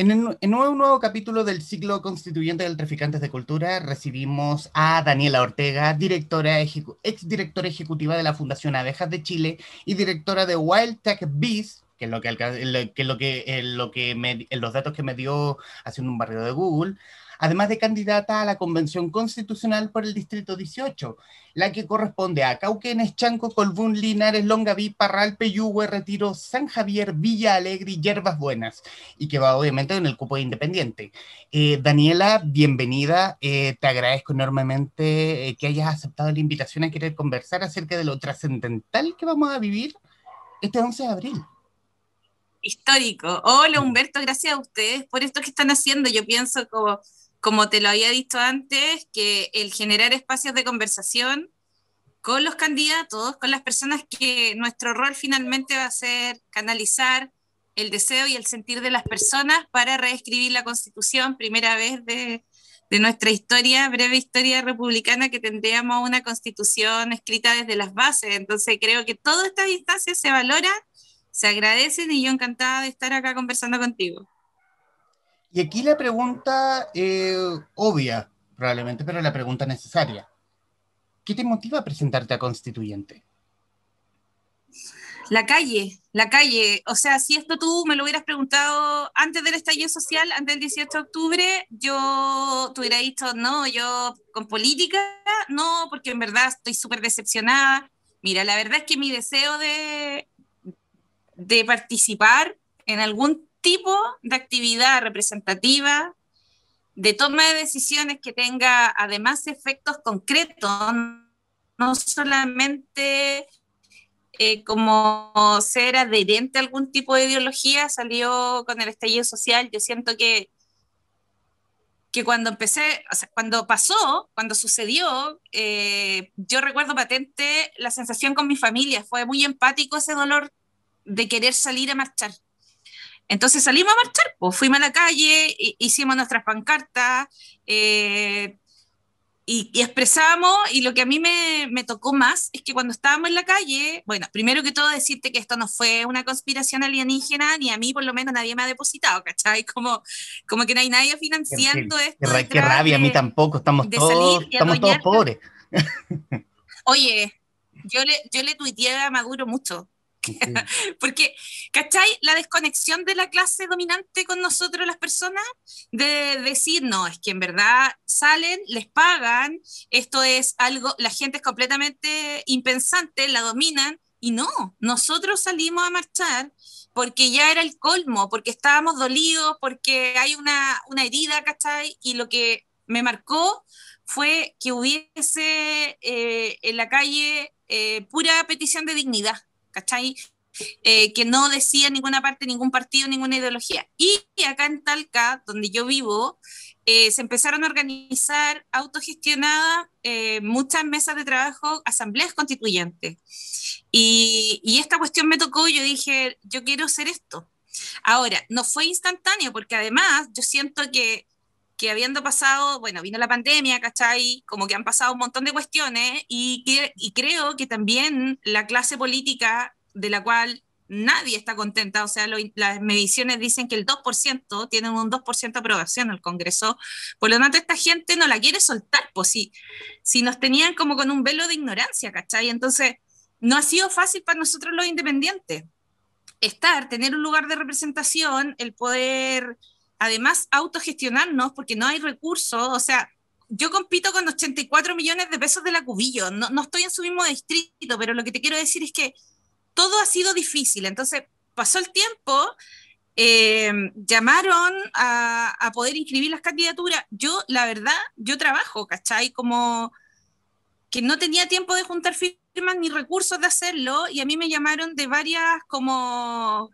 En, un nuevo capítulo del ciclo constituyente del Traficantes de Cultura recibimos a Daniela Ortega, directora ex directora ejecutiva de la Fundación Abejas de Chile y directora de Wild Tech Bees, que es lo que, lo eh, los datos que me dio haciendo un barrio de Google, además de candidata a la Convención Constitucional por el Distrito 18, la que corresponde a Cauquenes, Chanco, Colbún, Linares, Longaví, Parral, Peyúgue, Retiro, San Javier, Villa Alegre y Yerbas Buenas, y que va obviamente en el cupo de Independiente. Eh, Daniela, bienvenida, eh, te agradezco enormemente eh, que hayas aceptado la invitación a querer conversar acerca de lo trascendental que vamos a vivir este 11 de abril histórico. Hola Humberto, gracias a ustedes por esto que están haciendo. Yo pienso como como te lo había dicho antes, que el generar espacios de conversación con los candidatos, con las personas que nuestro rol finalmente va a ser canalizar el deseo y el sentir de las personas para reescribir la constitución, primera vez de, nuestra historia, breve historia republicana, que tendríamos una constitución escrita desde las bases. Entonces creo que todas estas instancias se valoran, se agradecen y yo encantada de estar acá conversando contigo. Y aquí la pregunta eh, obvia, probablemente, pero la pregunta necesaria. ¿Qué te motiva a presentarte a constituyente? La calle, la calle. O sea, si esto tú me lo hubieras preguntado antes del estallido social, antes del 18 de octubre, yo te hubiera dicho, no, yo con política, no, porque en verdad estoy súper decepcionada. Mira, la verdad es que mi deseo de, de participar en algún de actividad representativa, de toma de decisiones que tenga además efectos concretos, no solamente eh, como ser adherente a algún tipo de ideología, salió con el estallido social. Yo siento que, que cuando empecé, cuando pasó, cuando sucedió, eh, yo recuerdo patente la sensación con mi familia, fue muy empático ese dolor de querer salir a marchar. Entonces salimos a marchar, pues fuimos a la calle, hicimos nuestras pancartas eh, y, expresábamos, expresamos, y lo que a mí me, tocó más es que cuando estábamos en la calle, bueno, primero que todo decirte que esto no fue una conspiración alienígena, ni a mí por lo menos nadie me ha depositado, ¿cachai? Como, como que no hay nadie financiando esto. Qué, rabia, a mí tampoco, estamos todos, estamos pobres. Oye, yo le, yo le tuiteé a Maduro mucho Porque, ¿cachai? La desconexión de la clase dominante con nosotros, las personas, de decir, no, es que en verdad salen, les pagan, esto es algo, la gente es completamente impensante, la dominan, y no, nosotros salimos a marchar porque ya era el colmo, porque estábamos dolidos, porque hay una, herida, ¿cachai? Y lo que me marcó fue que hubiese eh, en la calle eh, pura petición de dignidad. ¿cachai? Eh, que no decía ninguna parte, ningún partido, ninguna ideología. Y acá en Talca, donde yo vivo, eh, se empezaron a organizar autogestionadas eh, muchas mesas de trabajo, asambleas constituyentes. Y, y esta cuestión me tocó y yo dije, yo quiero hacer esto. Ahora, no fue instantáneo porque además yo siento que que habiendo pasado, bueno, vino la pandemia, ¿cachai? Como que han pasado un montón de cuestiones y, creo que también la clase política de la cual nadie está contenta, o sea, las mediciones dicen que el 2% tienen un 2% de aprobación el Congreso, por lo tanto esta gente no la quiere soltar, pues sí, si, si nos tenían como con un velo de ignorancia, ¿cachai? Entonces, no ha sido fácil para nosotros los independientes estar, tener un lugar de representación, el poder además autogestionarnos porque no hay recursos, o sea, yo compito con 84 millones de pesos de la cubillo, no, estoy en su mismo distrito, pero lo que te quiero decir es que todo ha sido difícil, entonces pasó el tiempo, eh, llamaron a, a, poder inscribir las candidaturas, yo la verdad, yo trabajo, ¿cachai? Como que no tenía tiempo de juntar firmas ni recursos de hacerlo y a mí me llamaron de varias como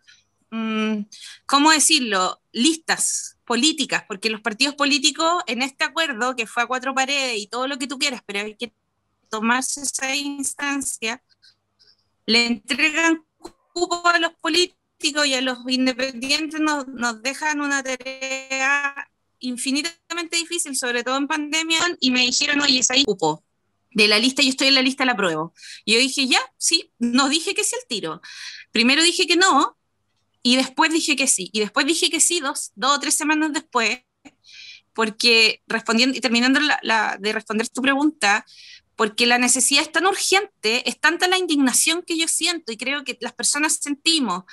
Mm, ¿cómo decirlo?, listas políticas, porque los partidos políticos en este acuerdo, que fue a cuatro paredes y todo lo que tú quieras, pero hay que tomarse esa instancia, le entregan cupo a los políticos y a los independientes nos, nos dejan una tarea infinitamente difícil, sobre todo en pandemia, y me dijeron, oye, es ahí cupo de la lista, yo estoy en la lista, la apruebo. Y yo dije, ya, sí, no dije que es el tiro. Primero dije que no, y después dije que sí. Y después dije que sí dos, o tres semanas después, porque respondiendo y terminando de responder tu pregunta, porque la necesidad es tan urgente, es tanta la indignación que yo siento y creo que las personas sentimos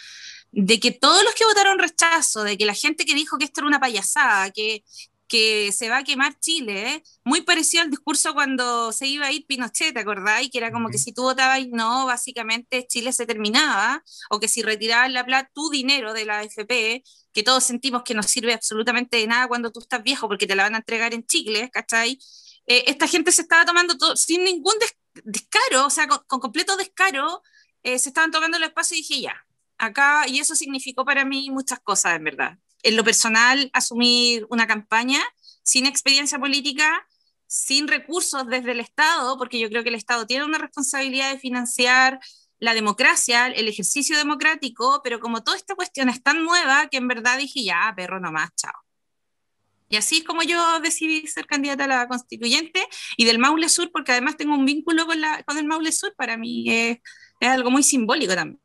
de que todos los que votaron rechazo, de que la gente que dijo que esto era una payasada, que, que se va a quemar Chile, ¿eh? muy parecido al discurso cuando se iba a ir Pinochet, ¿te acordáis? Que era como que si tú votabas no, básicamente Chile se terminaba, o que si retirabas la plata, tu dinero de la AFP, que todos sentimos que no sirve absolutamente de nada cuando tú estás viejo porque te la van a entregar en Chile, ¿cachai? Eh, esta gente se estaba tomando todo, sin ningún descaro, o sea, con, completo descaro, eh, se estaban tomando el espacio y dije, ya, acá, y eso significó para mí muchas cosas, en verdad en lo personal, asumir una campaña sin experiencia política, sin recursos desde el Estado, porque yo creo que el Estado tiene una responsabilidad de financiar la democracia, el ejercicio democrático, pero como toda esta cuestión es tan nueva que en verdad dije, ya, perro nomás, chao. Y así es como yo decidí ser candidata a la constituyente y del Maule Sur, porque además tengo un vínculo con, la, con el Maule Sur, para mí es, es algo muy simbólico también.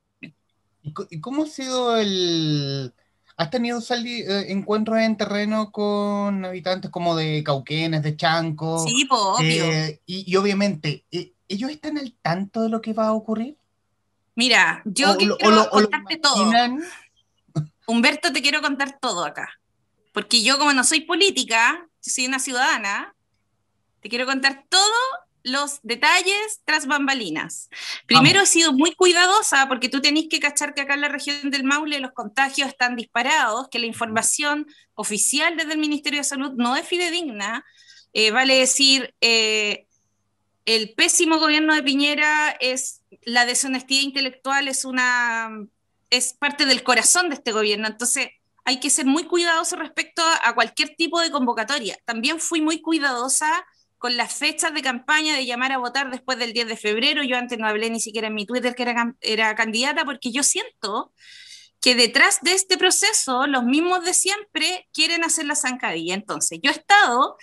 ¿Y cómo ha sido el, ¿Has tenido eh, encuentros en terreno con habitantes como de Cauquenes, de Chanco? Sí, pues, obvio. Eh, y, obviamente, eh, ¿ellos están al tanto de lo que va a ocurrir? Mira, yo quiero contarte todo. Humberto, te quiero contar todo acá. Porque yo, como no soy política, soy una ciudadana, te quiero contar todo los detalles tras bambalinas. Primero he sido muy cuidadosa porque tú tenés que cachar que acá en la región del Maule los contagios están disparados, que la información oficial desde el Ministerio de Salud no es fidedigna. Eh, vale decir, eh, el pésimo gobierno de Piñera es la deshonestidad intelectual, es una es parte del corazón de este gobierno. Entonces, hay que ser muy cuidadoso respecto a cualquier tipo de convocatoria. También fui muy cuidadosa con las fechas de campaña de llamar a votar después del 10 de febrero. Yo antes no hablé ni siquiera en mi Twitter que era, era candidata porque yo siento que detrás de este proceso los mismos de siempre quieren hacer la zancadilla. Entonces, yo he estado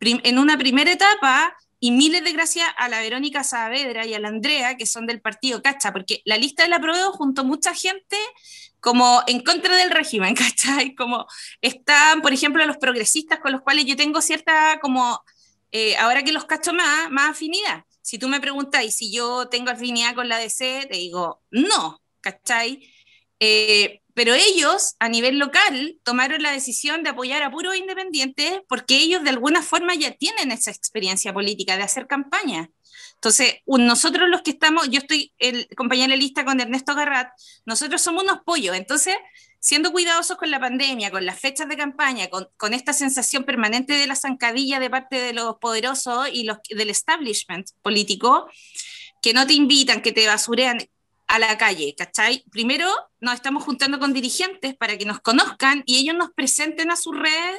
en una primera etapa y miles de gracias a la Verónica Saavedra y a la Andrea, que son del partido Cacha, porque la lista de la Proveo junto a mucha gente como en contra del régimen, ¿cachai? Como están, por ejemplo, los progresistas con los cuales yo tengo cierta como eh, ahora que los cacho más, más afinidad. Si tú me preguntas, ¿y si yo tengo afinidad con la DC? Te digo, no, ¿cachai? Eh, pero ellos, a nivel local, tomaron la decisión de apoyar a puros independientes porque ellos de alguna forma ya tienen esa experiencia política de hacer campaña. Entonces, nosotros los que estamos, yo estoy el compañero de lista con Ernesto Garrat, nosotros somos unos pollos. Entonces, siendo cuidadosos con la pandemia, con las fechas de campaña, con, esta sensación permanente de la zancadilla de parte de los poderosos y los del establishment político, que no te invitan, que te basurean a la calle, ¿cachai? Primero nos estamos juntando con dirigentes para que nos conozcan y ellos nos presenten a su red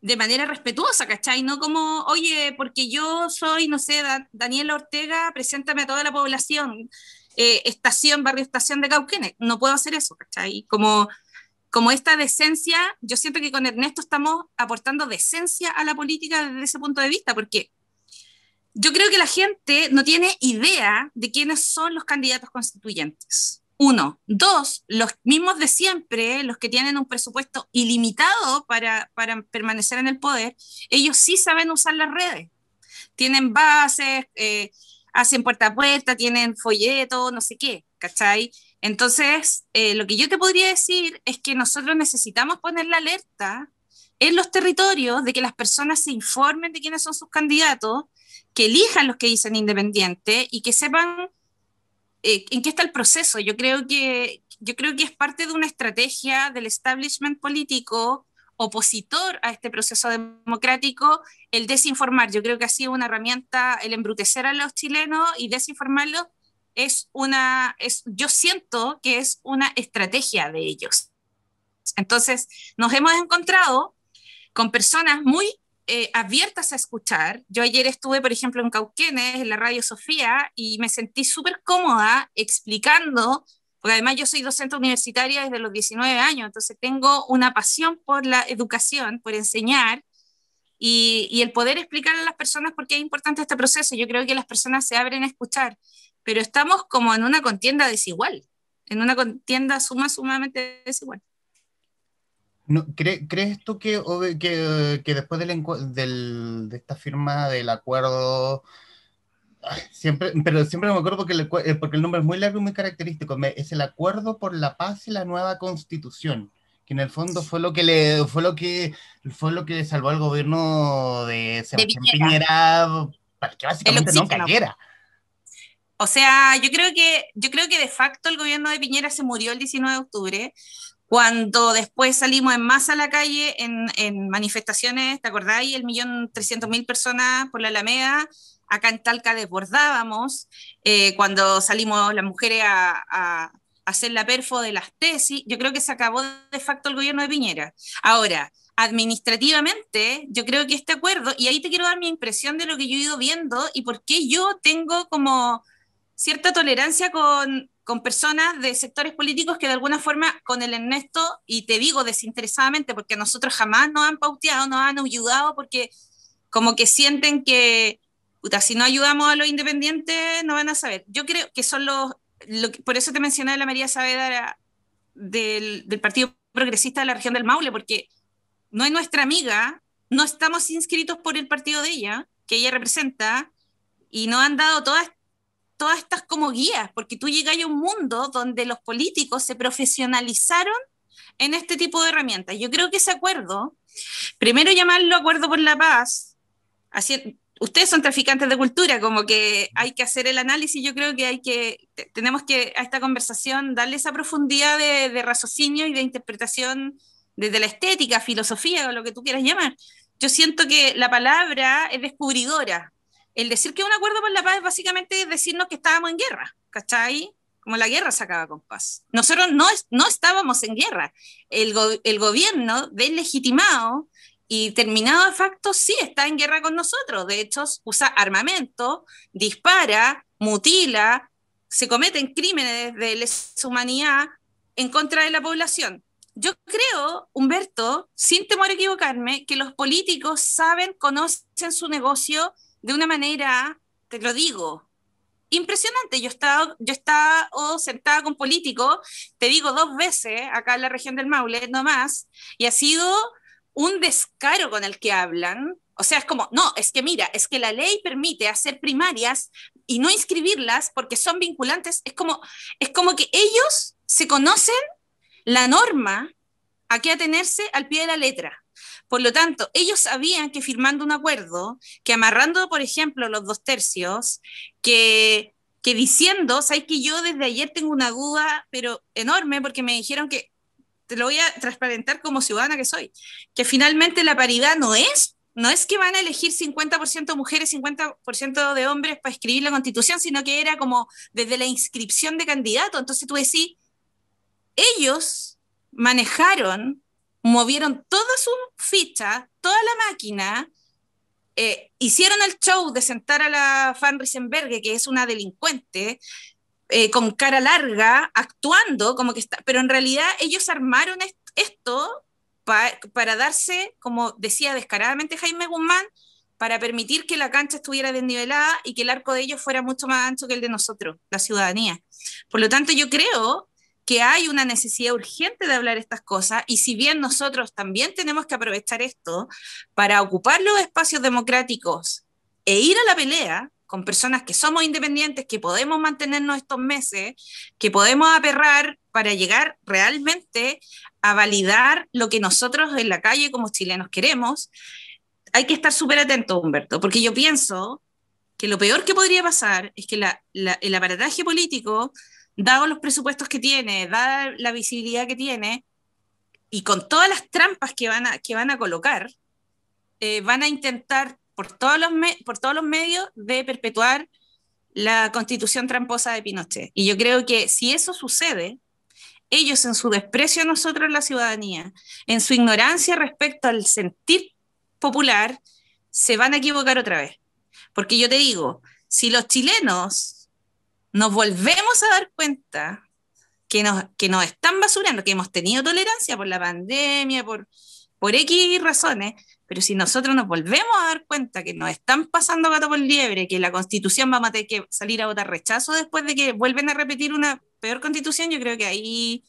de manera respetuosa, ¿cachai? No como, oye, porque yo soy, no sé, Daniel Ortega, preséntame a toda la población, eh, estación, barrio estación de Cauquenes. No puedo hacer eso, ¿cachai? Como como esta decencia, yo siento que con Ernesto estamos aportando decencia a la política desde ese punto de vista, porque yo creo que la gente no tiene idea de quiénes son los candidatos constituyentes. Uno. Dos, los mismos de siempre, los que tienen un presupuesto ilimitado para, permanecer en el poder, ellos sí saben usar las redes. Tienen bases, eh, hacen puerta a puerta, tienen folletos, no sé qué, ¿cachai? Entonces, eh, lo que yo te podría decir es que nosotros necesitamos poner la alerta en los territorios de que las personas se informen de quiénes son sus candidatos, que elijan los que dicen independiente y que sepan eh, en qué está el proceso. Yo creo que yo creo que es parte de una estrategia del establishment político opositor a este proceso democrático el desinformar. Yo creo que ha sido una herramienta el embrutecer a los chilenos y desinformarlos es una, es, yo siento que es una estrategia de ellos. Entonces, nos hemos encontrado con personas muy eh, abiertas a escuchar. Yo ayer estuve, por ejemplo, en Cauquenes, en la Radio Sofía, y me sentí súper cómoda explicando, porque además yo soy docente universitaria desde los 19 años, entonces tengo una pasión por la educación, por enseñar, y, y el poder explicar a las personas por qué es importante este proceso. Yo creo que las personas se abren a escuchar pero estamos como en una contienda desigual, en una contienda suma, sumamente desigual. ¿Crees tú que, después de esta firma del acuerdo, siempre, pero siempre me acuerdo eh, porque el nombre es muy largo y muy característico, es el acuerdo por la paz y la nueva constitución, que en el fondo fue lo que le fue lo que fue lo que salvó al gobierno de Sebastián Piñera, para que básicamente no cayera. O sea, yo creo que, yo creo que de facto el gobierno de Piñera se murió el 19 de octubre, cuando después salimos en masa a la calle en, manifestaciones, ¿te acordáis? El millón trescientos mil personas por la Alameda, acá en Talca desbordábamos, eh, cuando salimos las mujeres a, a hacer la perfo de las tesis, yo creo que se acabó de facto el gobierno de Piñera. Ahora, administrativamente, yo creo que este acuerdo, y ahí te quiero dar mi impresión de lo que yo he ido viendo y por qué yo tengo como cierta tolerancia con, personas de sectores políticos que de alguna forma con el Ernesto, y te digo desinteresadamente, porque nosotros jamás nos han pauteado, nos han ayudado, porque como que sienten que, puta, si no ayudamos a los independientes, no van a saber. Yo creo que son los, por eso te mencioné a la María Saavedra del, del Partido Progresista de la región del Maule, porque no es nuestra amiga, no estamos inscritos por el partido de ella, que ella representa, y no han dado todas todas estas como guías, porque tú llegas a un mundo donde los políticos se profesionalizaron en este tipo de herramientas. Yo creo que ese acuerdo, primero llamarlo acuerdo por la paz, así, ustedes son traficantes de cultura, como que hay que hacer el análisis, yo creo que hay que, tenemos que a esta conversación darle esa profundidad de, de raciocinio y de interpretación desde la estética, filosofía o lo que tú quieras llamar. Yo siento que la palabra es descubridora, el decir que un acuerdo por la paz es básicamente decirnos que estábamos en guerra, ¿cachai? Como la guerra se acaba con paz. Nosotros no, no estábamos en guerra. El, el gobierno deslegitimado y terminado de facto sí está en guerra con nosotros. De hecho, usa armamento, dispara, mutila, se cometen crímenes de lesa humanidad en contra de la población. Yo creo, Humberto, sin temor a equivocarme, que los políticos saben, conocen su negocio de una manera, te lo digo, impresionante. Yo estaba, yo estaba sentada con políticos, te digo dos veces, acá en la región del Maule, no más, y ha sido un descaro con el que hablan. O sea, es como, no, es que mira, es que la ley permite hacer primarias y no inscribirlas porque son vinculantes. Es como, es como que ellos se conocen la norma a que atenerse al pie de la letra. Por lo tanto, ellos sabían que firmando un acuerdo, que amarrando, por ejemplo, los dos tercios, que, que diciendo, sabes que yo desde ayer tengo una duda, pero enorme, porque me dijeron que, te lo voy a transparentar como ciudadana que soy, que finalmente la paridad no es no es que van a elegir 50% mujeres, 50% de hombres para escribir la constitución, sino que era como desde la inscripción de candidato. Entonces tú decís, ellos manejaron movieron todas sus fichas, toda la máquina, eh, hicieron el show de sentar a la Fan Risenberg, que es una delincuente, eh, con cara larga, actuando como que está, pero en realidad ellos armaron esto para darse, como decía descaradamente Jaime Guzmán, para permitir que la cancha estuviera desnivelada y que el arco de ellos fuera mucho más ancho que el de nosotros, la ciudadanía. Por lo tanto, yo creo que hay una necesidad urgente de hablar estas cosas y si bien nosotros también tenemos que aprovechar esto para ocupar los espacios democráticos e ir a la pelea con personas que somos independientes, que podemos mantenernos estos meses, que podemos aperrar para llegar realmente a validar lo que nosotros en la calle como chilenos queremos, hay que estar súper atentos, Humberto, porque yo pienso que lo peor que podría pasar es que el aparataje político dado los presupuestos que tiene, dada la visibilidad que tiene, y con todas las trampas que van a, que van a colocar, eh, van a intentar por todos, los por todos los medios de perpetuar la constitución tramposa de Pinochet. Y yo creo que si eso sucede, ellos en su desprecio a nosotros, la ciudadanía, en su ignorancia respecto al sentir popular, se van a equivocar otra vez. Porque yo te digo, si los chilenos nos volvemos a dar cuenta que nos, que nos están basurando, que hemos tenido tolerancia por la pandemia, por, por X razones, pero si nosotros nos volvemos a dar cuenta que nos están pasando gato por liebre, que la constitución va a tener que salir a votar rechazo después de que vuelven a repetir una peor constitución, yo creo que ahí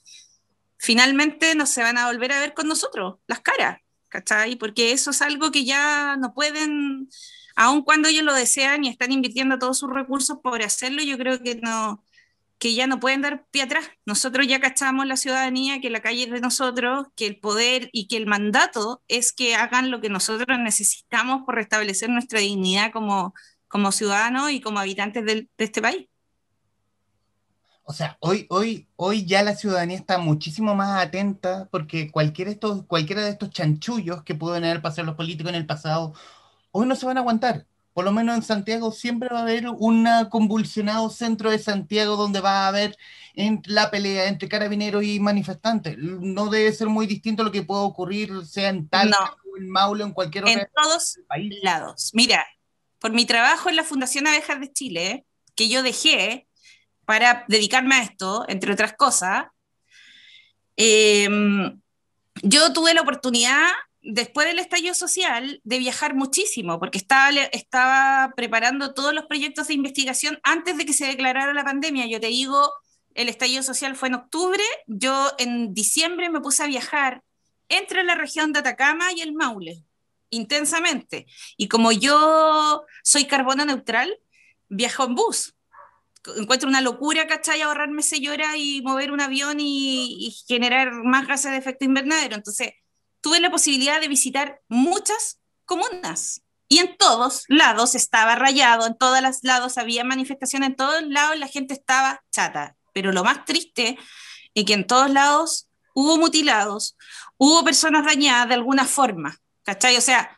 finalmente no se van a volver a ver con nosotros las caras, ¿cachai? Porque eso es algo que ya no pueden aun cuando ellos lo desean y están invirtiendo todos sus recursos por hacerlo, yo creo que no que ya no pueden dar pie atrás. Nosotros ya cachamos la ciudadanía, que la calle es de nosotros, que el poder y que el mandato es que hagan lo que nosotros necesitamos por restablecer nuestra dignidad como, como ciudadanos y como habitantes de este país. O sea, hoy, hoy, hoy ya la ciudadanía está muchísimo más atenta porque cualquiera de, estos, cualquiera de estos chanchullos que pueden haber pasado los políticos en el pasado hoy no se van a aguantar. Por lo menos en Santiago siempre va a haber un convulsionado centro de Santiago donde va a haber en la pelea entre carabineros y manifestantes. No debe ser muy distinto lo que pueda ocurrir, sea en Talca, en Maule, en cualquier otro En todos lados. Mira, por mi trabajo en la Fundación Abejas de Chile, que yo dejé para dedicarme a esto, entre otras cosas, em, yo tuve la oportunidad después del estallido social, de viajar muchísimo, porque estaba, preparando todos los proyectos de investigación antes de que se declarara la pandemia. Yo te digo, el estallido social fue en octubre, yo en diciembre me puse a viajar entre la región de Atacama y el Maule, intensamente. Y como yo soy carbono neutral, viajo en bus. Encuentro una locura, ¿cachai? Ahorrarme se llora y mover un avión y generar más gases de efecto invernadero. Entonces, tuve la posibilidad de visitar muchas comunas y en todos lados estaba rayado, en todos lados había manifestaciones, en todos lados la gente estaba chata. Pero lo más triste es que en todos lados hubo mutilados, hubo personas dañadas de alguna forma, ¿cachai? O sea,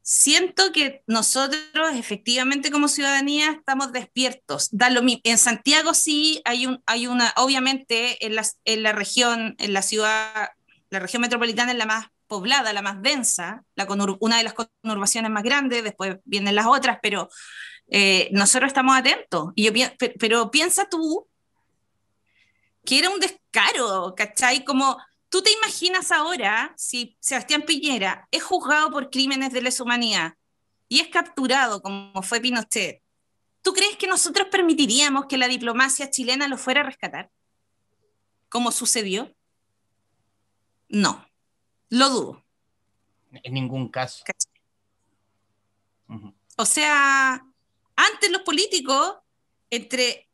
siento que nosotros efectivamente como ciudadanía estamos despiertos. En Santiago sí hay, un, hay una, obviamente en la, en la región, en la ciudad la región metropolitana es la más poblada, la más densa, la una de las conurbaciones más grandes, después vienen las otras, pero eh, nosotros estamos atentos. pero piensa tú que era un descaro, ¿cachai? Como tú te imaginas ahora si Sebastián Piñera es juzgado por crímenes de lesa humanidad y es capturado como fue Pinochet. ¿Tú crees que nosotros permitiríamos que la diplomacia chilena lo fuera a rescatar? ¿cómo sucedió. No, lo dudo. En ningún caso. O sea, antes los políticos, entre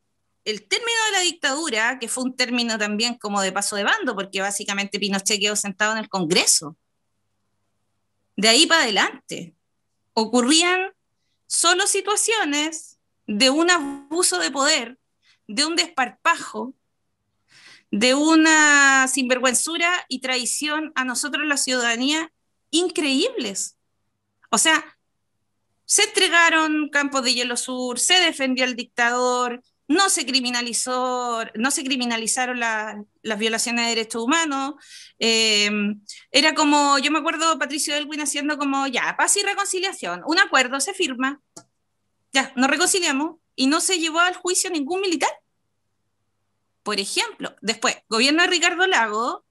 el término de la dictadura, que fue un término también como de paso de bando, porque básicamente Pinochet quedó sentado en el Congreso, de ahí para adelante, ocurrían solo situaciones de un abuso de poder, de un desparpajo, de una sinvergüenzura y traición a nosotros la ciudadanía increíbles. O sea, se entregaron campos de hielo sur, se defendió al dictador, no se criminalizó, no se criminalizaron las violaciones de derechos humanos. Em, era como, yo me acuerdo Patricio Elwin haciendo como, ya, paz y reconciliación, un acuerdo se firma, ya, nos reconciliamos y no se llevó al juicio ningún militar. Por ejemplo, después, gobierno de Ricardo Lago,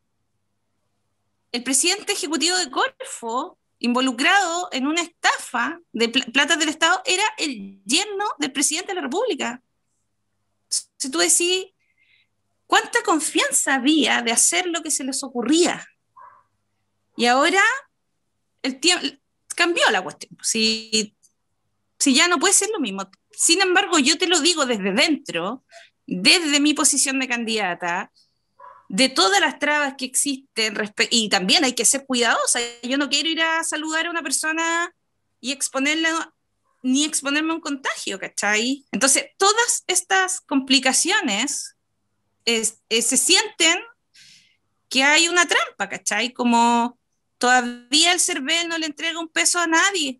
el presidente ejecutivo de Corfo, involucrado en una estafa de plata del Estado, era el yerno del presidente de la República. Si tú decís, ¿cuánta confianza había de hacer lo que se les ocurría? Y ahora el tiempo cambió la cuestión. Si, si ya no puede ser lo mismo. Sin embargo, yo te lo digo desde dentro, desde mi posición de candidata, de todas las trabas que existen, y también hay que ser cuidadosa. Yo no quiero ir a saludar a una persona y exponerla, ni exponerme a un contagio, ¿cachai? Entonces, todas estas complicaciones eh, se sienten que hay una trampa, ¿cachai? Como todavía el CERVEL no le entrega un peso a nadie.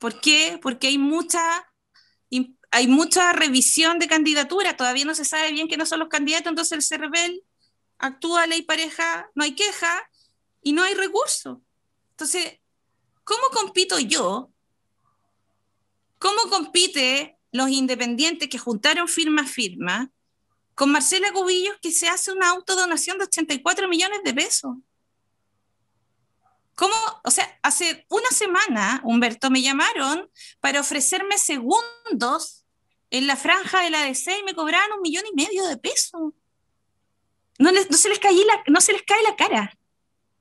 ¿Por qué? Porque hay mucha hay mucha revisión de candidatura, todavía no se sabe bien quiénes son los candidatos, entonces el CERBEL actúa ley pareja, no hay queja y no hay recurso. Entonces, ¿cómo compito yo? ¿Cómo compite los independientes que juntaron firma a firma con Marcela Cubillos que se hace una autodonación de 84 millones de pesos? ¿Cómo? O sea, hace una semana, Humberto, me llamaron para ofrecerme segundos en la franja de la DC 6 me cobraron un millón y medio de pesos. No, se les no se les cae la cara.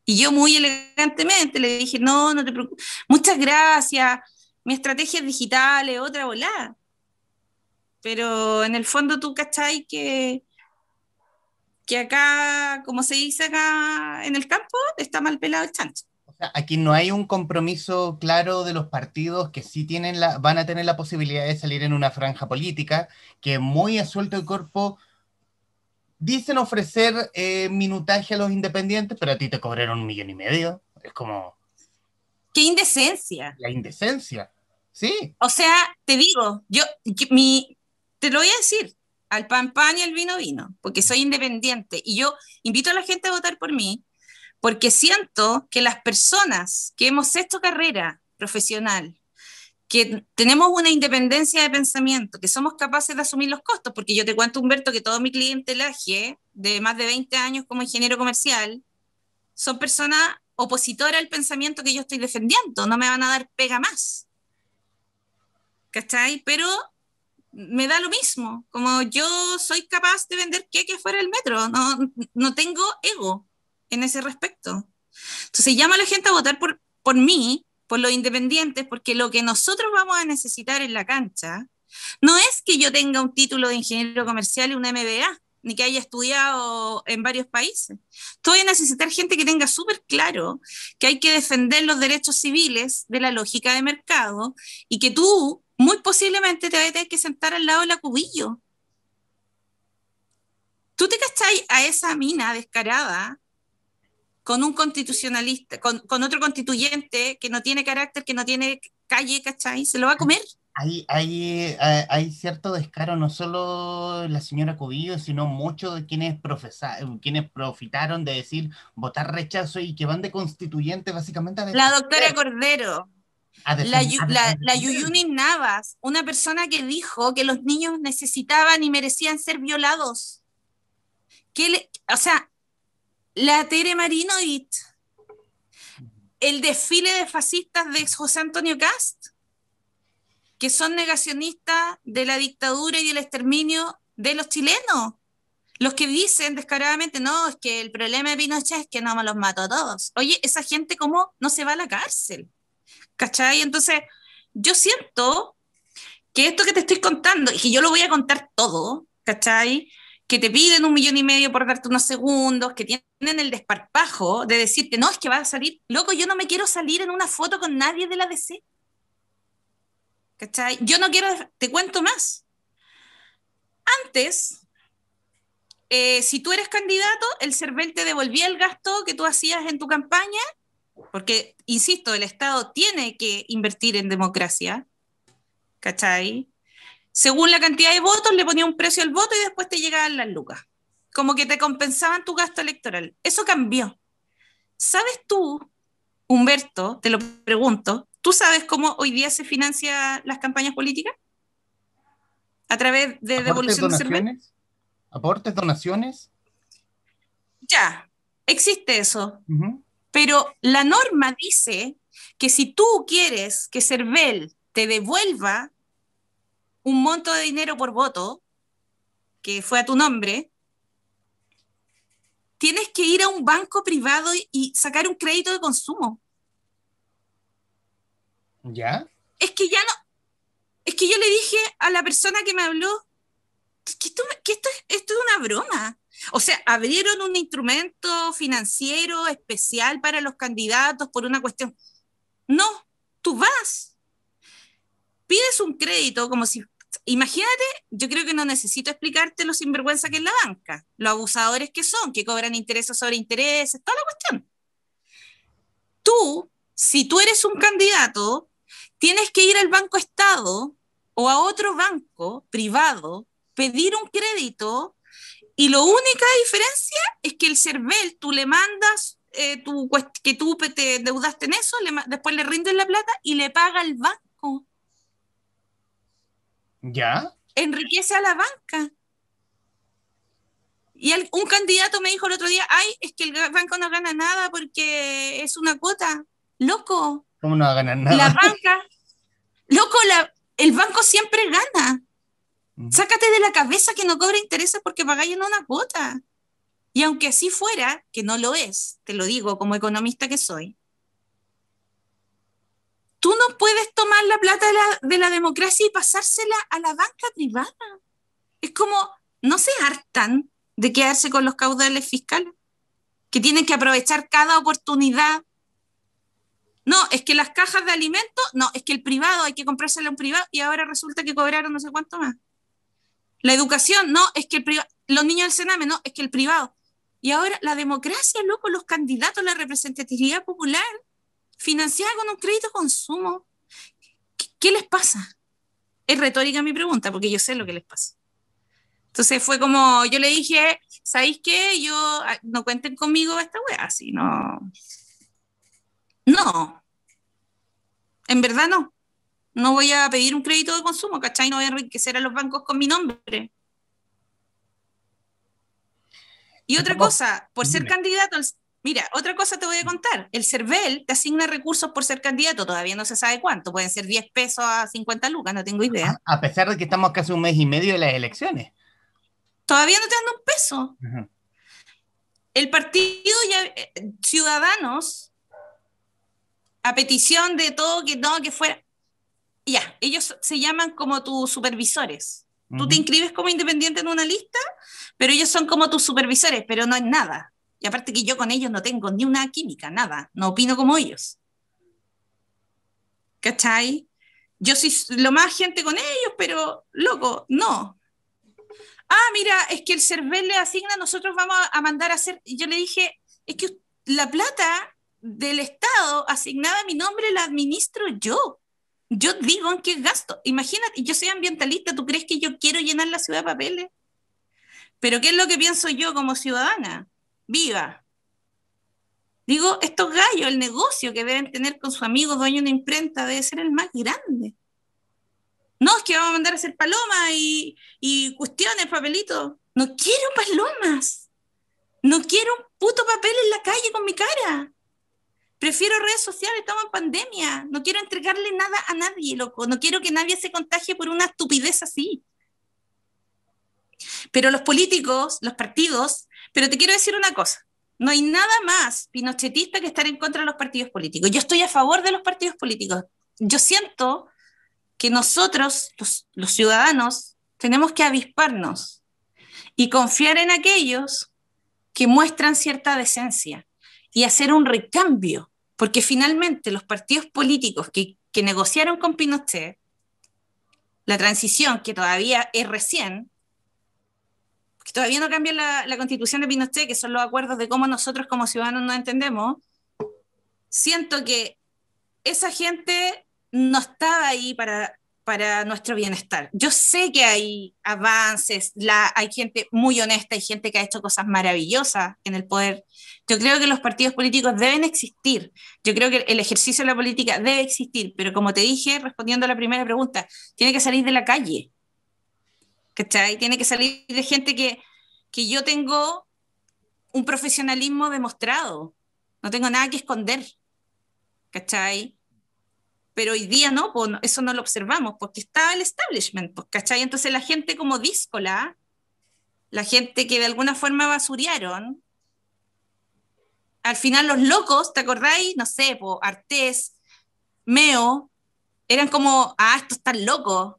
Y yo muy elegantemente le dije, no, no te preocupes, muchas gracias, mi estrategia es digital, es otra volada. Pero en el fondo tú cachai que, que acá, como se dice acá en el campo, está mal pelado el chancho. Aquí no hay un compromiso claro de los partidos que sí tienen van a tener la posibilidad de salir en una franja política, que muy a suelto el cuerpo dicen ofrecer eh, minutaje a los independientes, pero a ti te cobraron un millón y medio. Es como... ¡Qué indecencia! La indecencia, sí. O sea, te digo, yo, te lo voy a decir, al pan pan y al vino vino, porque soy independiente y yo invito a la gente a votar por mí porque siento que las personas que hemos hecho carrera profesional, que tenemos una independencia de pensamiento, que somos capaces de asumir los costos, porque yo te cuento, Humberto, que todo mi clientelaje de más de 20 años como ingeniero comercial son personas opositoras al pensamiento que yo estoy defendiendo, no me van a dar pega más. ¿Cachai? Pero me da lo mismo, como yo soy capaz de vender que fuera el metro, no, no tengo ego, en ese respecto. Entonces llama a la gente a votar por, por mí, por los independientes, porque lo que nosotros vamos a necesitar en la cancha no es que yo tenga un título de ingeniero comercial y una MBA, ni que haya estudiado en varios países. a necesitar gente que tenga súper claro que hay que defender los derechos civiles de la lógica de mercado y que tú muy posiblemente te vas a tener que sentar al lado de la cubillo. ¿Tú te cachai a esa mina descarada con un constitucionalista, con, otro constituyente que no tiene carácter, que no tiene calle, ¿cachai? Se lo va a comer. Hay, hay, eh, cierto descaro, no solo la señora Cubillo, sino muchos de quienes, profesaron, quienes profitaron de decir votar rechazo y que van de constituyente básicamente a La doctora Cordero, la, la, Navas, una persona que dijo que los niños necesitaban y merecían ser violados. Que le, o sea, la Tere Marinoit, el desfile de fascistas de José Antonio Cast, que son negacionistas de la dictadura y del exterminio de los chilenos. Los que dicen descaradamente, no, es que el problema de Pinochet es que no me los mato a todos. Oye, esa gente, ¿cómo no se va a la cárcel? ¿Cachai? Entonces, yo siento que esto que te estoy contando, y que yo lo voy a contar todo, ¿cachai? que te piden un millón y medio por darte unos segundos, que tienen el desparpajo de decirte, no, es que vas a salir, loco, yo no me quiero salir en una foto con nadie de la DC. ¿Cachai? Yo no quiero, te cuento más. Antes, eh, si tú eres candidato, el CERVEL te devolvía el gasto que tú hacías en tu campaña, porque, insisto, el Estado tiene que invertir en democracia, ¿cachai? según la cantidad de votos, le ponía un precio al voto y después te llegaban las lucas. Como que te compensaban tu gasto electoral. Eso cambió. ¿Sabes tú, Humberto, te lo pregunto, ¿tú sabes cómo hoy día se financian las campañas políticas? ¿A través de devolución de ¿Aportes, donaciones? Ya, existe eso. Pero la norma dice que si tú quieres que Cervel te devuelva un monto de dinero por voto que fue a tu nombre, tienes que ir a un banco privado y sacar un crédito de consumo. ¿Ya? Es que ya no. Es que yo le dije a la persona que me habló que esto, esto es una broma. O sea, abrieron un instrumento financiero especial para los candidatos por una cuestión. No, tú vas, pides un crédito como si, imagínate, yo creo que no necesito explicarte lo sinvergüenza que es la banca, los abusadores que son, que cobran intereses sobre intereses, toda la cuestión. Tú, si tú eres un candidato, tienes que ir al Banco Estado o a otro banco privado, pedir un crédito y la única diferencia es que el CERVEL tú le mandas eh, que tú te deudaste en eso, después le rindes la plata y le paga el banco. ¿Ya? Enriquece a la banca. Y un candidato me dijo el otro día, ay, es que el banco no gana nada porque es una cuota. Loco. ¿Cómo no va a ganar nada? La banca. Loco, el banco siempre gana. Sácate de la cabeza que no cobra intereses porque pagáis en una cuota. Y aunque así fuera, que no lo es, te lo digo como economista que soy, tú no puedes tomar la plata de la, democracia y pasársela a la banca privada. Es como, no se hartan de quedarse con los caudales fiscales, que tienen que aprovechar cada oportunidad. No, es que las cajas de alimentos, no, es que el privado, hay que comprárselo a un privado y ahora resulta que cobraron no sé cuánto más. La educación, no, es que el privado, los niños del Sename, no, es que el privado. Y ahora la democracia, loco, los candidatos, la representatividad popular, financiada con un crédito de consumo. ¿Qué, les pasa? Es retórica mi pregunta, porque yo sé lo que les pasa. Entonces fue como, yo le dije, ¿sabéis qué? Yo, ah, no cuenten conmigo esta weá. así, no. No. En verdad no. No voy a pedir un crédito de consumo, ¿cachai? No voy a enriquecer a los bancos con mi nombre. Y otra cosa, por ser candidato al, Mira, otra cosa te voy a mm. contar. El CERVEL te asigna recursos por ser candidato, todavía no se sabe cuánto, pueden ser 10 pesos a 50 lucas, no tengo idea. A pesar de que estamos casi un mes y medio de las elecciones. Todavía no te dan un peso. El partido eh, Ciudadanos, a petición de todo que no, que fuera. Ya, ellos se llaman como tus supervisores. Tú te inscribes como independiente en una lista, pero ellos son como tus supervisores, pero no hay nada. Y aparte que yo con ellos no tengo ni una química, nada, no opino como ellos. ¿Cachai? Yo soy lo más gente con ellos, pero loco, no. Ah, mira, es que el CERVEL le asigna, nosotros vamos a mandar a hacer, yo le dije, es que la plata del Estado asignada a mi nombre la administro yo. Yo digo en qué gasto. Imagínate, yo soy ambientalista, ¿tú crees que yo quiero llenar la ciudad de papeles? Pero ¿qué es lo que pienso yo como ciudadana? viva. Digo, estos gallos, el negocio que deben tener con su amigo dueño de una imprenta debe ser el más grande. No, es que vamos a mandar a hacer palomas y, y cuestiones, papelitos. No quiero palomas. No quiero un puto papel en la calle con mi cara. Prefiero redes sociales, estamos en pandemia. No quiero entregarle nada a nadie, loco. No quiero que nadie se contagie por una estupidez así. Pero los políticos, los partidos, pero te quiero decir una cosa. No hay nada más pinochetista que estar en contra de los partidos políticos. Yo estoy a favor de los partidos políticos. Yo siento que nosotros, los, ciudadanos, tenemos que avisparnos y confiar en aquellos que muestran cierta decencia y hacer un recambio, porque finalmente los partidos políticos que negociaron con Pinochet, la transición que todavía es recién, que todavía no cambia la, constitución de Pinochet, que son los acuerdos de cómo nosotros como ciudadanos nos entendemos, siento que esa gente no estaba ahí para, para nuestro bienestar. Yo sé que hay avances, la, hay gente muy honesta, hay gente que ha hecho cosas maravillosas en el poder. Yo creo que los partidos políticos deben existir. Yo creo que el ejercicio de la política debe existir, pero como te dije respondiendo a la primera pregunta, tiene que salir de la calle ¿cachai? Tiene que salir de gente que, yo tengo un profesionalismo demostrado, no tengo nada que esconder, ¿cachai? Pero hoy día no, eso no lo observamos, porque estaba el establishment, ¿cachai? Entonces la gente como díscola, la gente que de alguna forma basuriaron al final los locos, ¿te acordáis? No sé, Artés, Meo, eran como, ah, estos están locos,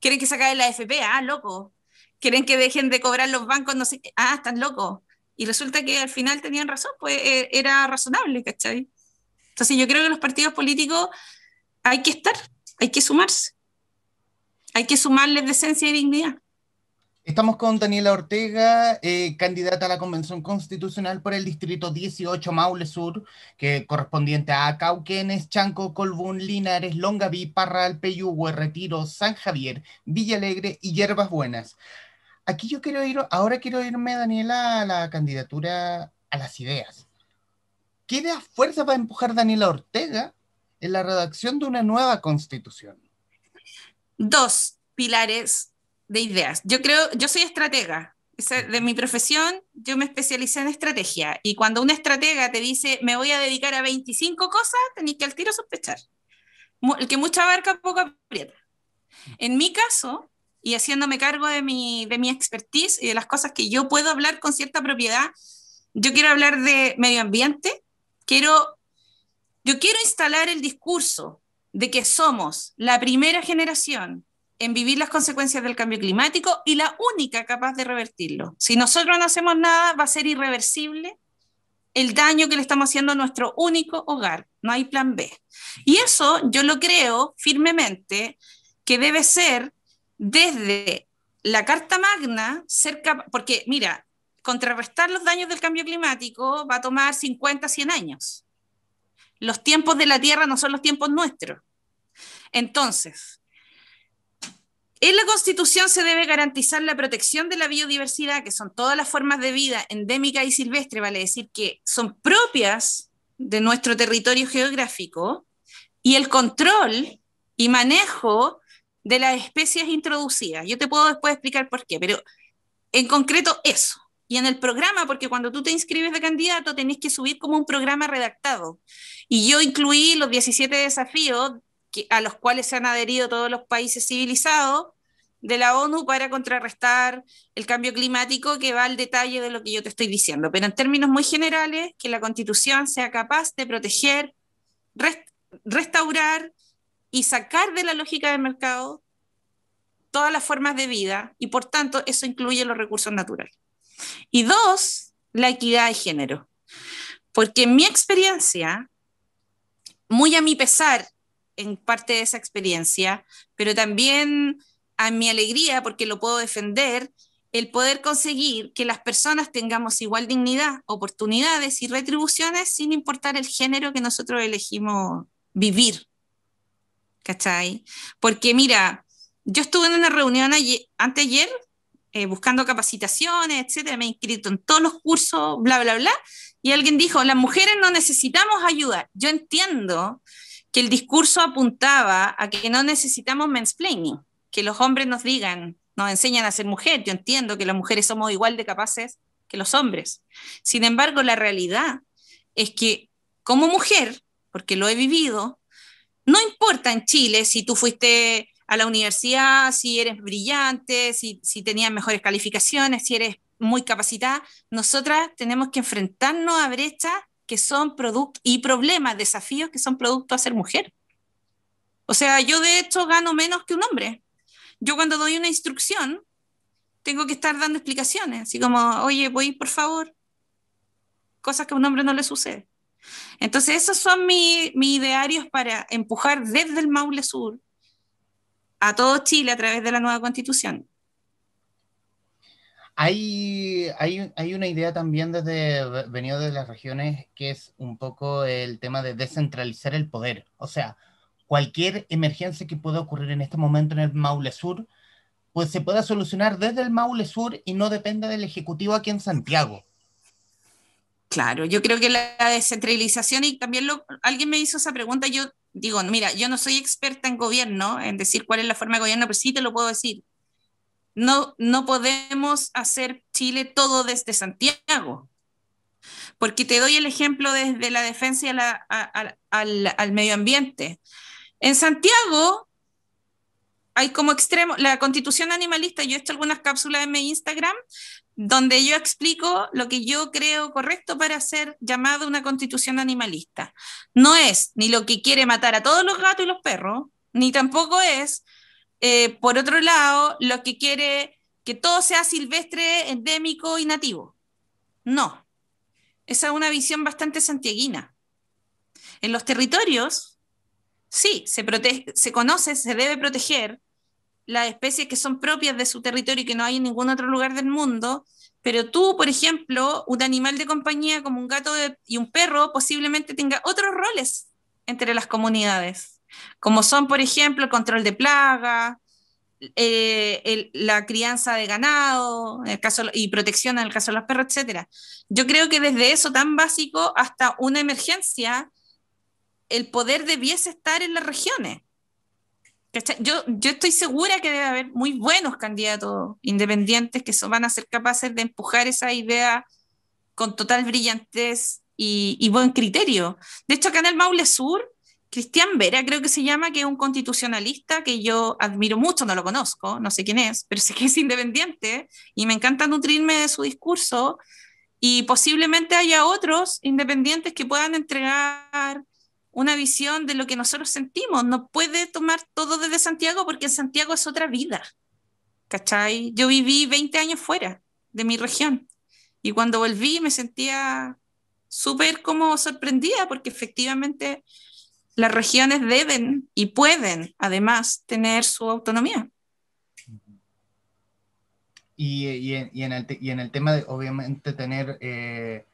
Quieren que se acabe la AFP, ah, loco. Quieren que dejen de cobrar los bancos, no sé, ah, están locos. Y resulta que al final tenían razón, pues e, era razonable, ¿cachai? Entonces yo creo que los partidos políticos hay que estar, hay que sumarse, hay que sumarles decencia y dignidad. Estamos con Daniela Ortega, eh, candidata a la Convención Constitucional por el Distrito 18 Maule Sur, que correspondiente a Cauquenes, Chanco, Colbún, Linares, Longaví, Parral, Peyúgue, Retiro, San Javier, Villa Alegre y Hierbas Buenas. Aquí yo quiero ir, ahora quiero irme, Daniela, a la candidatura a las ideas. ¿Qué fuerzas va a empujar Daniela Ortega en la redacción de una nueva constitución? Dos pilares de ideas. Yo creo, yo soy estratega. De mi profesión, yo me especialicé en estrategia. Y cuando una estratega te dice, me voy a dedicar a 25 cosas, tenéis que al tiro sospechar. El que mucha abarca poco aprieta. En mi caso, y haciéndome cargo de mi, de mi expertise y de las cosas que yo puedo hablar con cierta propiedad, yo quiero hablar de medio ambiente, quiero, yo quiero instalar el discurso de que somos la primera generación en vivir las consecuencias del cambio climático y la única capaz de revertirlo. Si nosotros no hacemos nada, va a ser irreversible el daño que le estamos haciendo a nuestro único hogar. No hay plan B. Y eso yo lo creo firmemente que debe ser desde la Carta Magna, porque mira, contrarrestar los daños del cambio climático va a tomar 50, 100 años. Los tiempos de la Tierra no son los tiempos nuestros. Entonces, en la Constitución se debe garantizar la protección de la biodiversidad, que son todas las formas de vida endémica y silvestre, vale decir que son propias de nuestro territorio geográfico, y el control y manejo de las especies introducidas. Yo te puedo después explicar por qué, pero en concreto eso. Y en el programa, porque cuando tú te inscribes de candidato tenés que subir como un programa redactado. Y yo incluí los 17 desafíos a los cuales se han adherido todos los países civilizados de la ONU para contrarrestar el cambio climático que va al detalle de lo que yo te estoy diciendo. Pero en términos muy generales, que la Constitución sea capaz de proteger, restaurar y sacar de la lógica del mercado todas las formas de vida y por tanto eso incluye los recursos naturales. Y dos, la equidad de género. Porque en mi experiencia, muy a mi pesar en parte de esa experiencia, pero también a mi alegría, porque lo puedo defender, el poder conseguir que las personas tengamos igual dignidad, oportunidades y retribuciones sin importar el género que nosotros elegimos vivir. ¿Cachai? Porque mira, yo estuve en una reunión ayer, anteayer eh, buscando capacitaciones, etcétera, me he inscrito en todos los cursos, bla, bla, bla, y alguien dijo, las mujeres no necesitamos ayuda. Yo entiendo que el discurso apuntaba a que no necesitamos mansplaining, que los hombres nos digan, nos enseñan a ser mujer. Yo entiendo que las mujeres somos igual de capaces que los hombres. Sin embargo, la realidad es que como mujer, porque lo he vivido, no importa en Chile si tú fuiste a la universidad, si eres brillante, si, si tenías mejores calificaciones, si eres muy capacitada, nosotras tenemos que enfrentarnos a brechas que son producto y problemas, desafíos que son producto a ser mujer. O sea, yo de hecho gano menos que un hombre. Yo cuando doy una instrucción, tengo que estar dando explicaciones, así como, oye, voy por favor, cosas que a un hombre no le sucede. Entonces, esos son mis mi idearios para empujar desde el Maule Sur a todo Chile a través de la nueva constitución. Hay, hay, una idea también desde venido de las regiones que es un poco el tema de descentralizar el poder. O sea, cualquier emergencia que pueda ocurrir en este momento en el Maule Sur, pues se pueda solucionar desde el Maule Sur y no dependa del Ejecutivo aquí en Santiago. Claro, yo creo que la descentralización y también alguien me hizo esa pregunta, yo digo, mira, yo no soy experta en gobierno, en decir cuál es la forma de gobierno, pero sí te lo puedo decir no, no podemos hacer Chile todo desde Santiago. Porque te doy el ejemplo desde la defensa al, al medio ambiente. En Santiago hay como extremo la constitución animalista. Yo he hecho algunas cápsulas en mi Instagram donde yo explico lo que yo creo correcto para ser llamada una constitución animalista. No es ni lo que quiere matar a todos los gatos y los perros, ni tampoco es eh, por otro lado, lo que quiere que todo sea silvestre, endémico y nativo. No. Esa es una visión bastante santiaguina. En los territorios, sí, se, protege, se conoce, se debe proteger las especies que son propias de su territorio y que no hay en ningún otro lugar del mundo, pero tú, por ejemplo, un animal de compañía como un gato y un perro posiblemente tenga otros roles entre las comunidades como son, por ejemplo, el control de plaga eh, la crianza de ganado caso, y protección en el caso de los perros, etc. Yo creo que desde eso tan básico hasta una emergencia, el poder debiese estar en las regiones. Yo, estoy segura que debe haber muy buenos candidatos independientes que son, van a ser capaces de empujar esa idea con total brillantez y, buen criterio. De hecho, acá en el Maule Sur Cristian Vera, creo que se llama, que es un constitucionalista que yo admiro mucho, no lo conozco, no sé quién es, pero sé que es independiente y me encanta nutrirme de su discurso y posiblemente haya otros independientes que puedan entregar una visión de lo que nosotros sentimos. No puede tomar todo desde Santiago porque en Santiago es otra vida. ¿Cachai? Yo viví 20 años fuera de mi región y cuando volví me sentía súper como sorprendida porque efectivamente las regiones deben y pueden además tener su autonomía. Y, en, el tema de, obviamente, tener eh,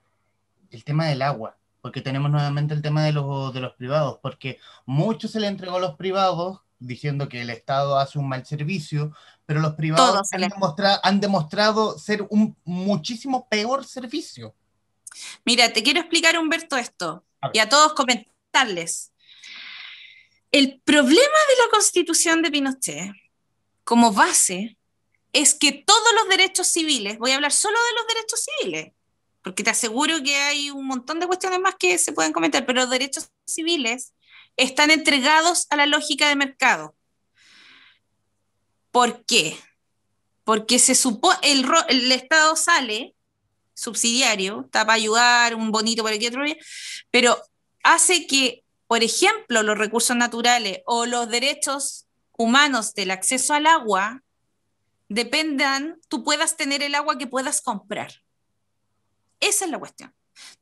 el tema del agua, porque tenemos nuevamente el tema de los, privados, porque mucho se le entregó a los privados diciendo que el Estado hace un mal servicio, pero los privados han demostrado ser un muchísimo peor servicio. Mira, te quiero explicar, Humberto, esto, y a todos comentarles. El problema de la constitución de Pinochet como base es que todos los derechos civiles, voy a hablar solo de los derechos civiles, porque te aseguro que hay un montón de cuestiones más que se pueden comentar, pero los derechos civiles están entregados a la lógica de mercado. ¿Por qué? Porque se el, el Estado sale subsidiario, está para ayudar, un bonito para que otro, pero hace que por ejemplo, los recursos naturales o los derechos humanos del acceso al agua dependan, tú puedas tener el agua que puedas comprar. Esa es la cuestión.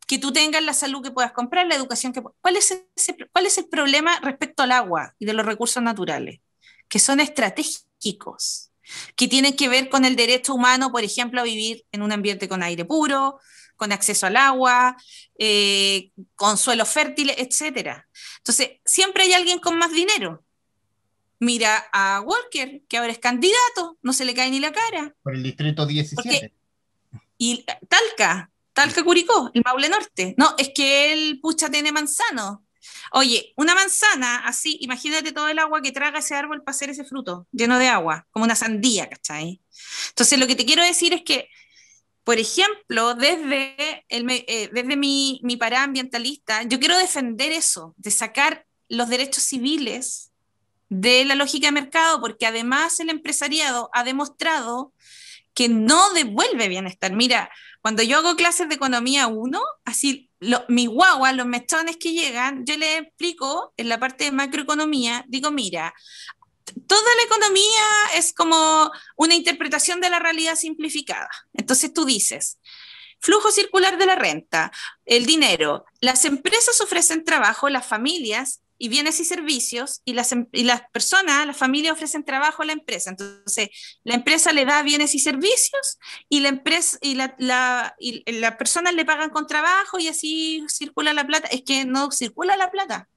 Que tú tengas la salud que puedas comprar, la educación que ¿Cuál es, ¿Cuál es el problema respecto al agua y de los recursos naturales? Que son estratégicos, que tienen que ver con el derecho humano, por ejemplo, a vivir en un ambiente con aire puro, con acceso al agua, eh, con suelos fértiles, etc. Entonces, siempre hay alguien con más dinero. Mira a Walker, que ahora es candidato, no se le cae ni la cara. Por el distrito 17. y eh, Talca, Talca Curicó, el Maule Norte. No, es que él, pucha, tiene manzano. Oye, una manzana así, imagínate todo el agua que traga ese árbol para hacer ese fruto, lleno de agua, como una sandía, ¿cachai? Entonces, lo que te quiero decir es que por ejemplo, desde, eh, desde mi, mi parada ambientalista, yo quiero defender eso, de sacar los derechos civiles de la lógica de mercado, porque además el empresariado ha demostrado que no devuelve bienestar. Mira, cuando yo hago clases de economía 1, así lo, mi guagua, los mechones que llegan, yo les explico en la parte de macroeconomía, digo, mira, toda la economía es como una interpretación de la realidad simplificada. Entonces tú dices, flujo circular de la renta, el dinero, las empresas ofrecen trabajo, las familias y bienes y servicios, y las, em-, personas, las familias ofrecen trabajo a la empresa. Entonces, la empresa le da bienes y servicios, y la empresa y la, persona le pagan con trabajo, y así circula la plata. Es que no circula la plata.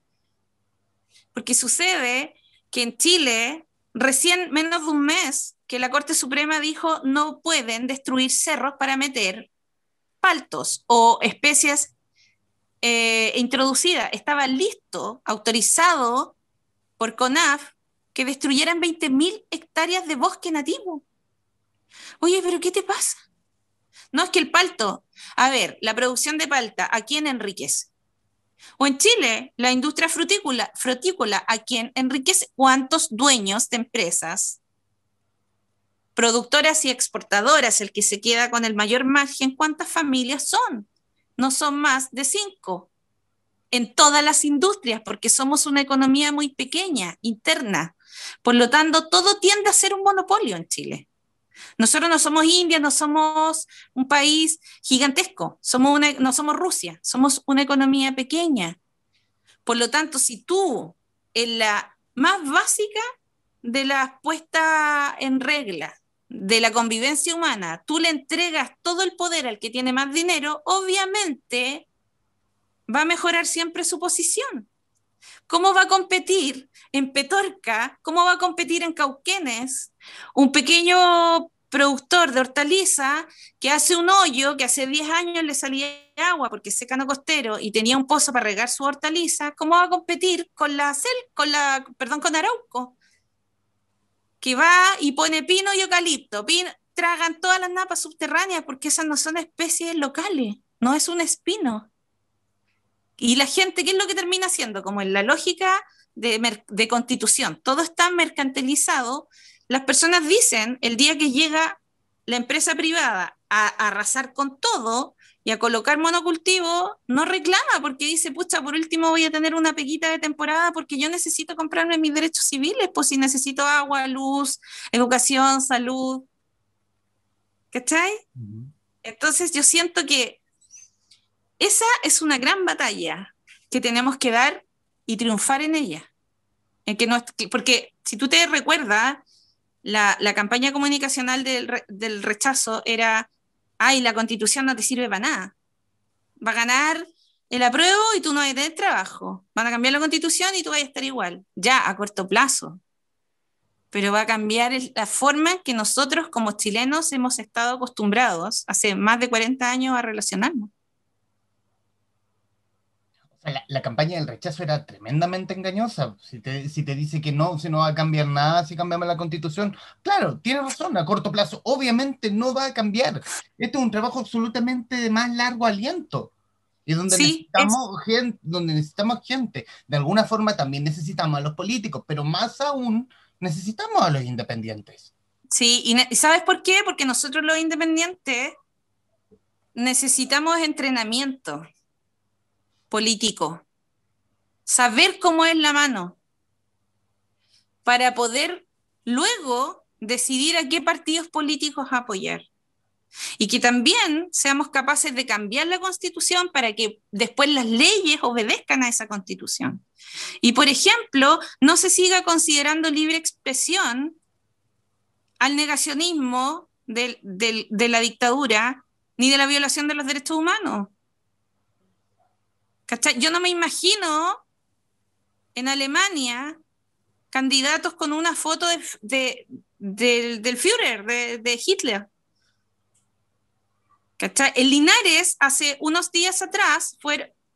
Porque sucede que en Chile, recién menos de un mes, que la Corte Suprema dijo no pueden destruir cerros para meter paltos o especies eh, introducidas. Estaba listo, autorizado por CONAF, que destruyeran 20.000 hectáreas de bosque nativo. Oye, pero ¿qué te pasa? No es que el palto, a ver, la producción de palta, ¿a quién enríquez o en Chile, la industria frutícola, frutícola a quien enriquece cuántos dueños de empresas, productoras y exportadoras, el que se queda con el mayor margen, ¿cuántas familias son? No son más de cinco en todas las industrias, porque somos una economía muy pequeña, interna. Por lo tanto, todo tiende a ser un monopolio en Chile. Nosotros no somos India, no somos un país gigantesco, somos no somos Rusia, somos una economía pequeña. Por lo tanto, si tú en la más básica de la puesta en regla de la convivencia humana, tú le entregas todo el poder al que tiene más dinero, obviamente va a mejorar siempre su posición. ¿Cómo va a competir en Petorca? ¿Cómo va a competir en Cauquenes? Un pequeño productor de hortaliza que hace un hoyo que hace 10 años le salía agua porque es secano costero y tenía un pozo para regar su hortaliza, ¿cómo va a competir con la con la, perdón, con Arauco? Que va y pone pino y eucalipto, pino, tragan todas las napas subterráneas porque esas no son especies locales, no es un espino. Y la gente, ¿qué es lo que termina haciendo? Como en la lógica de, de constitución, todo está mercantilizado las personas dicen, el día que llega la empresa privada a, arrasar con todo y a colocar monocultivo, no reclama porque dice, pucha, por último voy a tener una peguita de temporada porque yo necesito comprarme mis derechos civiles, pues si necesito agua, luz, educación, salud. ¿Cachai? Entonces yo siento que esa es una gran batalla que tenemos que dar y triunfar en ella. En que no, porque si tú te recuerdas, la, campaña comunicacional del, rechazo era, ay, la constitución no te sirve para nada. Va a ganar el apruebo y tú no vas a tener trabajo. Van a cambiar la constitución y tú vas a estar igual, ya a corto plazo. Pero va a cambiar la forma en que nosotros como chilenos hemos estado acostumbrados hace más de 40 años a relacionarnos. La, campaña del rechazo era tremendamente engañosa. Si te, dice que no, si no va a cambiar nada, si cambiamos la constitución, claro, tiene razón, a corto plazo, obviamente no va a cambiar. Esto es un trabajo absolutamente de más largo aliento. Y donde, necesitamos gente, donde necesitamos gente. De alguna forma también necesitamos a los políticos, pero más aún necesitamos a los independientes. Sí, y ¿sabes por qué? Porque nosotros los independientes necesitamos entrenamiento político saber cómo es la mano, para poder luego decidir a qué partidos políticos apoyar. Y que también seamos capaces de cambiar la constitución para que después las leyes obedezcan a esa constitución. Y, por ejemplo, no se siga considerando libre expresión al negacionismo de la dictadura ni de la violación de los derechos humanos. Yo no me imagino en Alemania candidatos con una foto del, Führer, de, Hitler. En Linares, hace unos días atrás,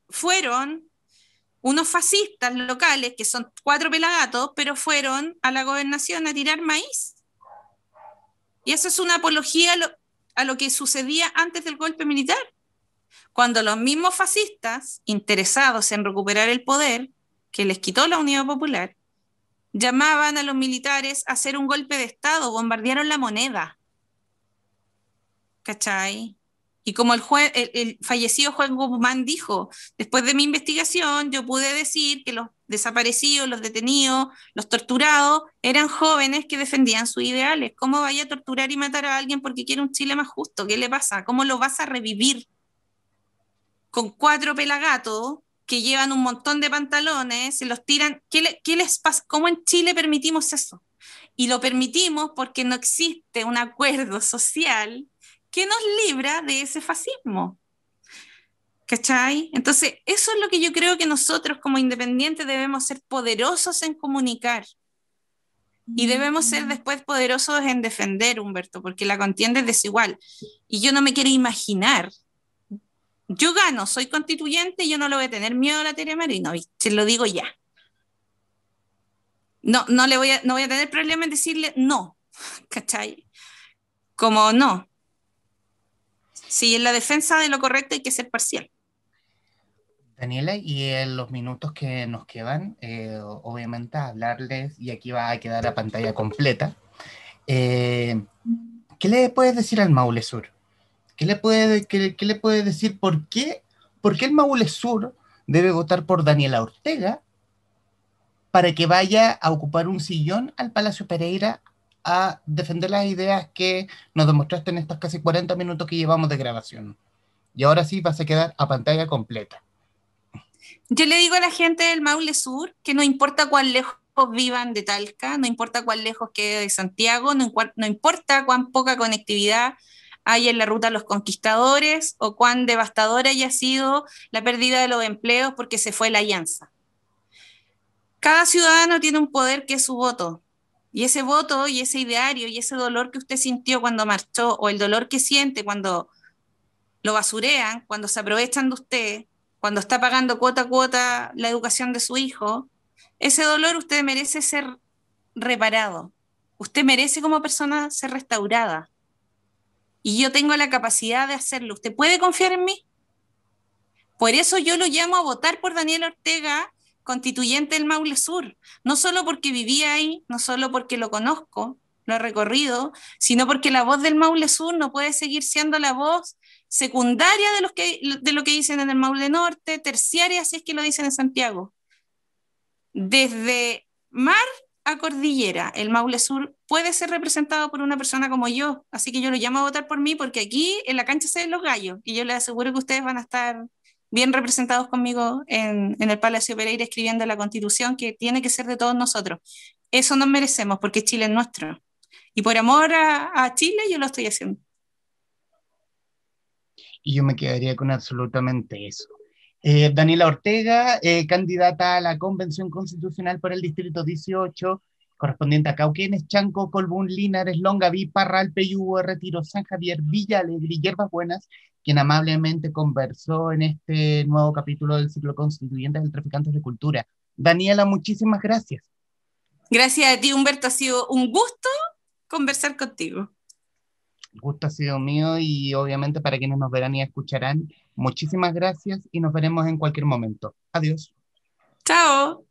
fueron unos fascistas locales, que son cuatro pelagatos, pero fueron a la gobernación a tirar maíz. Y eso es una apología a lo que sucedía antes del golpe militar cuando los mismos fascistas, interesados en recuperar el poder que les quitó la Unidad Popular, llamaban a los militares a hacer un golpe de Estado, bombardearon la moneda. ¿Cachai? Y como el, fallecido Juan Guzmán dijo, después de mi investigación yo pude decir que los desaparecidos, los detenidos, los torturados eran jóvenes que defendían sus ideales. ¿Cómo vaya a torturar y matar a alguien porque quiere un Chile más justo? ¿Qué le pasa? ¿Cómo lo vas a revivir? con cuatro pelagatos que llevan un montón de pantalones, se los tiran. ¿Qué, les ¿Cómo en Chile permitimos eso? Y lo permitimos porque no existe un acuerdo social que nos libra de ese fascismo. ¿Cachai? Entonces, eso es lo que yo creo que nosotros como independientes debemos ser poderosos en comunicar. Y mm, debemos ser después poderosos en defender, Humberto, porque la contienda es desigual. Y yo no me quiero imaginar yo gano, soy constituyente, yo no le voy a tener miedo a la Tere Marinovich, se lo digo ya. No, no le voy a, no voy a tener problema en decirle no, ¿cachai? Como no. Si en la defensa de lo correcto hay que ser parcial. Daniela, y en los minutos que nos quedan, eh, obviamente hablarles, y aquí va a quedar la pantalla completa, eh, ¿qué le puedes decir al Maule Sur? ¿Qué le puede, decir por qué, el Maule Sur debe votar por Daniela Ortega para que vaya a ocupar un sillón al Palacio Pereira a defender las ideas que nos demostraste en estos casi 40 minutos que llevamos de grabación? Y ahora sí vas a quedar a pantalla completa. Yo le digo a la gente del Maule Sur que no importa cuán lejos vivan de Talca, no importa cuán lejos quede de Santiago, no importa cuán poca conectividad hay en la ruta los conquistadores o cuán devastadora haya sido la pérdida de los empleos porque se fue la alianza. Cada ciudadano tiene un poder que es su voto. Y ese voto y ese ideario y ese dolor que usted sintió cuando marchó o el dolor que siente cuando lo basurean, cuando se aprovechan de usted, cuando está pagando cuota a cuota la educación de su hijo, ese dolor usted merece ser reparado. Usted merece como persona ser restaurada y yo tengo la capacidad de hacerlo. ¿Usted puede confiar en mí? Por eso yo lo llamo a votar por Daniel Ortega, constituyente del Maule Sur, no solo porque viví ahí, no solo porque lo conozco, lo he recorrido, sino porque la voz del Maule Sur no puede seguir siendo la voz secundaria de, de lo que dicen en el Maule Norte, terciaria si es que lo dicen en Santiago. Desde mar cordillera, el Maule Sur puede ser representado por una persona como yo, así que yo lo llamo a votar por mí porque aquí en la cancha se ven los gallos y yo les aseguro que ustedes van a estar bien representados conmigo en, el Palacio Pereira escribiendo la constitución que tiene que ser de todos nosotros. Eso nos merecemos porque Chile es nuestro. Y por amor a Chile yo lo estoy haciendo. Y yo me quedaría con absolutamente eso. Eh, Daniela Ortega, eh, candidata a la Convención Constitucional por el Distrito 18, correspondiente a Cauquenes, Chanco, Colbún, Linares, Longaví, Parral, Peyúgue, Retiro, San Javier, Villa Alegre y Hierbas Buenas, quien amablemente conversó en este nuevo capítulo del ciclo constituyente del Traficantes de Cultura. Daniela, muchísimas gracias. Gracias a ti, Humberto. Ha sido un gusto conversar contigo gusto ha sido mío y obviamente para quienes nos verán y escucharán, muchísimas gracias y nos veremos en cualquier momento. Adiós. Chao.